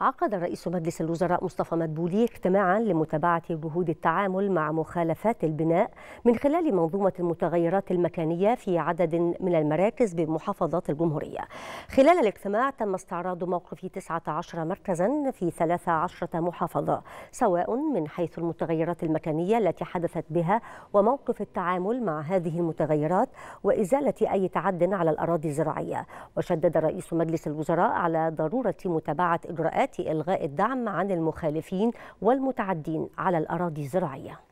عقد رئيس مجلس الوزراء مصطفى مدبولي اجتماعا لمتابعة جهود التعامل مع مخالفات البناء من خلال منظومة المتغيرات المكانية في عدد من المراكز بمحافظات الجمهورية خلال الاجتماع تم استعراض موقف 19 مركزا في 13 محافظة سواء من حيث المتغيرات المكانية التي حدثت بها وموقف التعامل مع هذه المتغيرات وإزالة أي تعد على الأراضي الزراعية وشدد رئيس مجلس الوزراء على ضرورة متابعة إجراءات ياتي الغاء الدعم عن المخالفين والمتعدين على الاراضي الزراعيه